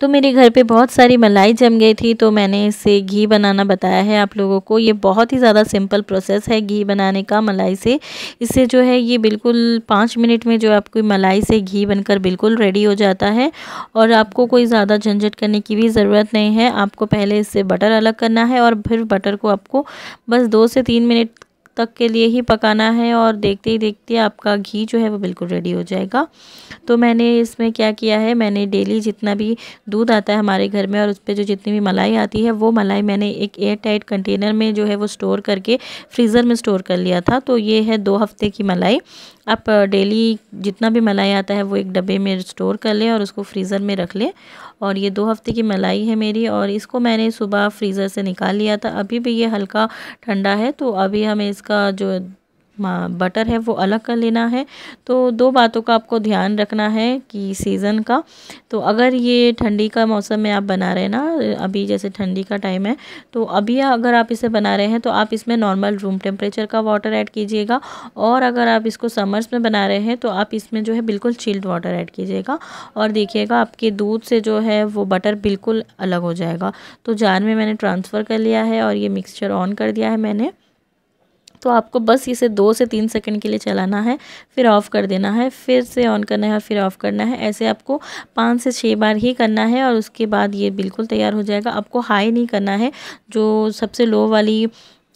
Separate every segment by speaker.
Speaker 1: तो मेरे घर पे बहुत सारी मलाई जम गई थी तो मैंने इसे घी बनाना बताया है आप लोगों को ये बहुत ही ज़्यादा सिंपल प्रोसेस है घी बनाने का मलाई से इससे जो है ये बिल्कुल पाँच मिनट में जो आपकी मलाई से घी बनकर बिल्कुल रेडी हो जाता है और आपको कोई ज़्यादा झंझट करने की भी ज़रूरत नहीं है आपको पहले इससे बटर अलग करना है और फिर बटर को आपको बस दो से तीन मिनट तक के लिए ही पकाना है और देखते ही देखते आपका घी जो है वो बिल्कुल रेडी हो जाएगा तो मैंने इसमें क्या किया है मैंने डेली जितना भी दूध आता है हमारे घर में और उस पर जो जितनी भी मलाई आती है वो मलाई मैंने एक एयर टाइट कंटेनर में जो है वो स्टोर करके फ्रीज़र में स्टोर कर लिया था तो ये है दो हफ्ते की मलाई आप डेली जितना भी मलाई आता है वो एक डब्बे में स्टोर कर लें और उसको फ्रीज़र में रख लें और ये दो हफ्ते की मलाई है मेरी और इसको मैंने सुबह फ्रीज़र से निकाल लिया था अभी भी ये हल्का ठंडा है तो अभी हमें इसका जो बटर हाँ, है वो अलग कर लेना है तो दो बातों का आपको ध्यान रखना है कि सीज़न का तो अगर ये ठंडी का मौसम में आप बना रहे हैं ना अभी जैसे ठंडी का टाइम है तो अभी अगर आप इसे बना रहे हैं तो आप इसमें नॉर्मल रूम टेम्परेचर का वाटर ऐड कीजिएगा और अगर आप इसको समर्स में बना रहे हैं तो आप इसमें जो है बिल्कुल चिल्ड वाटर ऐड कीजिएगा और देखिएगा आपके दूध से जो है वो बटर बिल्कुल अलग हो जाएगा तो जार में मैंने ट्रांसफ़र कर लिया है और ये मिक्सचर ऑन कर दिया है मैंने तो आपको बस इसे दो से तीन सेकंड के लिए चलाना है फिर ऑफ़ कर देना है फिर से ऑन करना है और फिर ऑफ़ करना है ऐसे आपको पाँच से छः बार ही करना है और उसके बाद ये बिल्कुल तैयार हो जाएगा आपको हाई नहीं करना है जो सबसे लो वाली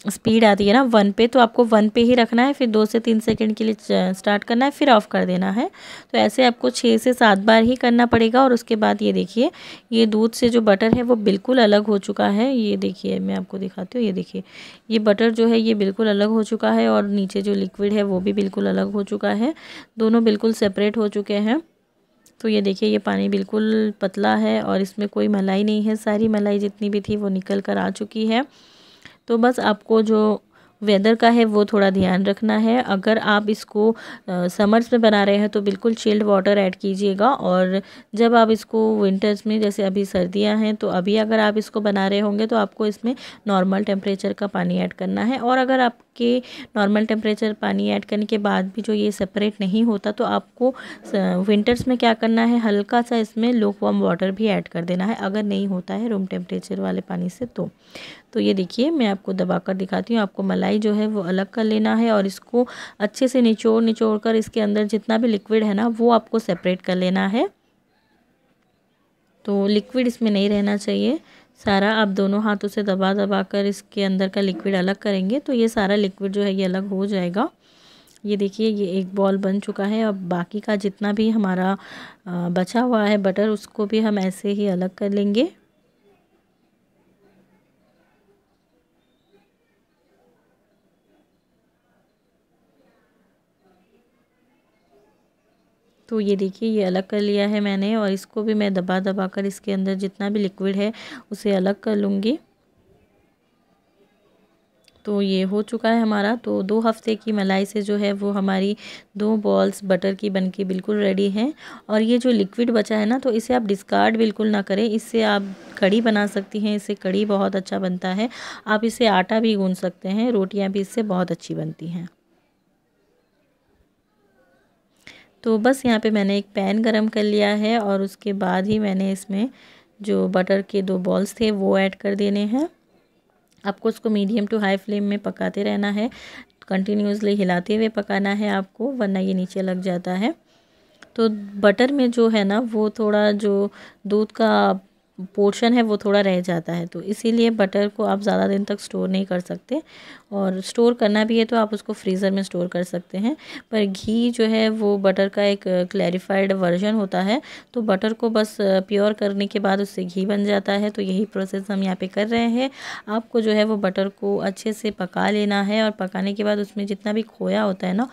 Speaker 1: स्पीड आती है ना वन पे तो आपको वन पे ही रखना है फिर दो से तीन सेकंड के लिए स्टार्ट करना है फिर ऑफ़ कर देना है तो ऐसे आपको छः से सात बार ही करना पड़ेगा और उसके बाद ये देखिए ये दूध से जो बटर है वो बिल्कुल अलग हो चुका है ये देखिए मैं आपको दिखाती हूँ ये देखिए ये बटर जो है ये बिल्कुल अलग हो चुका है और नीचे जो लिक्विड है वो भी बिल्कुल अलग हो चुका है दोनों बिल्कुल सेपरेट हो चुके हैं तो ये देखिए ये पानी बिल्कुल पतला है और इसमें कोई मलाई नहीं है सारी मलाई जितनी भी थी वो निकल कर आ चुकी है तो बस आपको जो वेदर का है वो थोड़ा ध्यान रखना है अगर आप इसको समर्स में बना रहे हैं तो बिल्कुल चिल्ड वाटर ऐड कीजिएगा और जब आप इसको विंटर्स में जैसे अभी सर्दियाँ हैं तो अभी अगर आप इसको बना रहे होंगे तो आपको इसमें नॉर्मल टेम्परेचर का पानी ऐड करना है और अगर आपके नॉर्मल टेम्परेचर पानी ऐड करने के बाद भी जो ये सेपरेट नहीं होता तो आपको विंटर्स में क्या करना है हल्का सा इसमें लोक वार्म वाटर भी ऐड कर देना है अगर नहीं होता है रूम टेम्परेचर वाले पानी से तो, तो ये देखिए मैं आपको दबा कर दिखाती हूँ आपको मलाई मलाई जो है वो अलग कर लेना है और इसको अच्छे से निचोड़ निचोड़ कर इसके अंदर जितना भी लिक्विड है ना वो आपको सेपरेट कर लेना है तो लिक्विड इसमें नहीं रहना चाहिए सारा आप दोनों हाथों से दबा दबा कर इसके अंदर का लिक्विड अलग करेंगे तो ये सारा लिक्विड जो है ये अलग हो जाएगा ये देखिए ये एक बॉल बन चुका है अब बाकी का जितना भी हमारा बचा हुआ है बटर उसको भी हम ऐसे ही अलग कर लेंगे तो ये देखिए ये अलग कर लिया है मैंने और इसको भी मैं दबा दबा कर इसके अंदर जितना भी लिक्विड है उसे अलग कर लूँगी तो ये हो चुका है हमारा तो दो हफ्ते की मलाई से जो है वो हमारी दो बॉल्स बटर की बन के बिल्कुल रेडी हैं और ये जो लिक्विड बचा है ना तो इसे आप डिस्कार्ड बिल्कुल ना करें इससे आप कड़ी बना सकती हैं इससे कड़ी बहुत अच्छा बनता है आप इसे आटा भी गूँध सकते हैं रोटियां भी इससे बहुत अच्छी बनती हैं तो बस यहाँ पे मैंने एक पैन गरम कर लिया है और उसके बाद ही मैंने इसमें जो बटर के दो बॉल्स थे वो ऐड कर देने हैं आपको उसको मीडियम टू हाई फ्लेम में पकाते रहना है कंटिन्यूसली हिलाते हुए पकाना है आपको वरना ये नीचे लग जाता है तो बटर में जो है ना वो थोड़ा जो दूध का पोर्शन है वो थोड़ा रह जाता है तो इसीलिए बटर को आप ज़्यादा दिन तक स्टोर नहीं कर सकते और स्टोर करना भी है तो आप उसको फ्रीज़र में स्टोर कर सकते हैं पर घी जो है वो बटर का एक क्लैरिफाइड वर्जन होता है तो बटर को बस प्योर करने के बाद उससे घी बन जाता है तो यही प्रोसेस हम यहाँ पे कर रहे हैं आपको जो है वो बटर को अच्छे से पका लेना है और पकाने के बाद उसमें जितना भी खोया होता है ना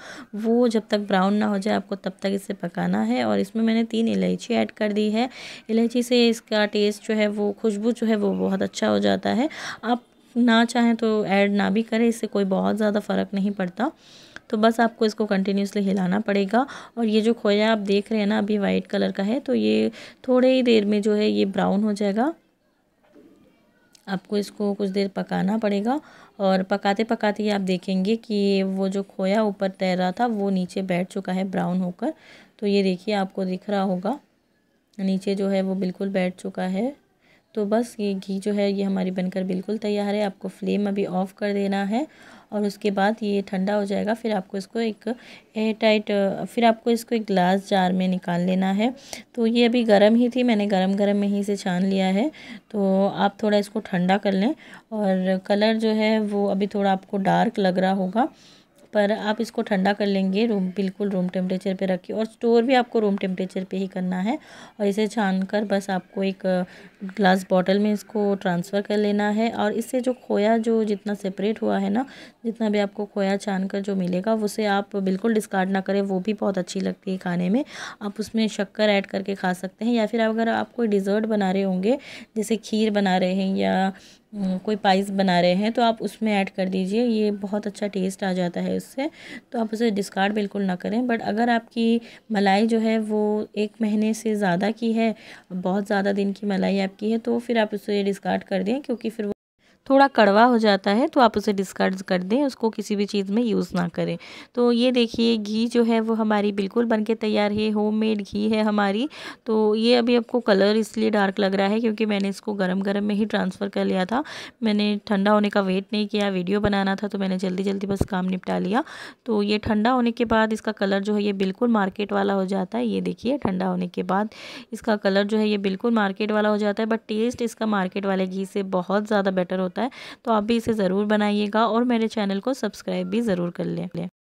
Speaker 1: वो जब तक ब्राउन ना हो जाए आपको तब तक इसे पकाना है और इसमें मैंने तीन इलायची ऐड कर दी है इलायची से इसका टेस्ट जो है वो खुशबू जो है वो बहुत अच्छा हो जाता है आप ना चाहें तो ऐड ना भी करें इससे कोई बहुत ज़्यादा फ़र्क नहीं पड़ता तो बस आपको इसको कंटिन्यूसली हिलाना पड़ेगा और ये जो खोया आप देख रहे हैं ना अभी वाइट कलर का है तो ये थोड़े ही देर में जो है ये ब्राउन हो जाएगा आपको इसको कुछ देर पकाना पड़ेगा और पकाते पकाते ही आप देखेंगे कि वो जो खोया ऊपर तैर रहा था वो नीचे बैठ चुका है ब्राउन होकर तो ये देखिए आपको दिख रहा होगा नीचे जो है वो बिल्कुल बैठ चुका है तो बस ये घी जो है ये हमारी बनकर बिल्कुल तैयार है आपको फ्लेम अभी ऑफ़ कर देना है और उसके बाद ये ठंडा हो जाएगा फिर आपको इसको एक एयर टाइट फिर आपको इसको एक ग्लास जार में निकाल लेना है तो ये अभी गर्म ही थी मैंने गर्म गर्म में ही इसे छान लिया है तो आप थोड़ा इसको ठंडा कर लें और कलर जो है वो अभी थोड़ा आपको डार्क लग रहा होगा पर आप इसको ठंडा कर लेंगे रूम बिल्कुल रूम टेम्परेचर पे रखिए और स्टोर भी आपको रूम टेम्परेचर पे ही करना है और इसे छान कर बस आपको एक ग्लास बॉटल में इसको ट्रांसफ़र कर लेना है और इससे जो खोया जो जितना सेपरेट हुआ है ना जितना भी आपको खोया छान कर जो मिलेगा उसे आप बिल्कुल डिस्कार्ड ना करें वो भी बहुत अच्छी लगती है खाने में आप उसमें शक्कर ऐड करके खा सकते हैं या फिर अगर आप कोई डिज़र्ट बना रहे होंगे जैसे खीर बना रहे हैं या हम्म, कोई पाइस बना रहे हैं तो आप उसमें ऐड कर दीजिए ये बहुत अच्छा टेस्ट आ जाता है उससे तो आप उसे डिस्कार्ड बिल्कुल ना करें बट अगर आपकी मलाई जो है वो एक महीने से ज़्यादा की है बहुत ज़्यादा दिन की मलाई आपकी है तो फिर आप उसे डिस्कार्ड कर दें क्योंकि फिर थोड़ा कड़वा हो जाता है तो आप उसे डिस्कार्ड कर दें उसको किसी भी चीज़ में यूज़ ना करें तो ये देखिए घी जो है वो हमारी बिल्कुल बन के तैयार है होममेड घी है हमारी तो ये अभी आपको कलर इसलिए डार्क लग रहा है क्योंकि मैंने इसको गर्म गर्म में ही ट्रांसफ़र कर लिया था मैंने ठंडा होने का वेट नहीं किया वीडियो बनाना था तो मैंने जल्दी जल्दी बस काम निपटा लिया तो ये ठंडा होने के बाद इसका कलर जो है ये बिल्कुल मार्केट वाला हो जाता है ये देखिए ठंडा होने के बाद इसका कलर जो है ये बिल्कुल मार्केट वाला हो जाता है बट टेस्ट इसका मार्केट वाले घी से बहुत ज़्यादा बेटर होता है होता है तो आप भी इसे ज़रूर बनाइएगा और मेरे चैनल को सब्सक्राइब भी ज़रूर कर लें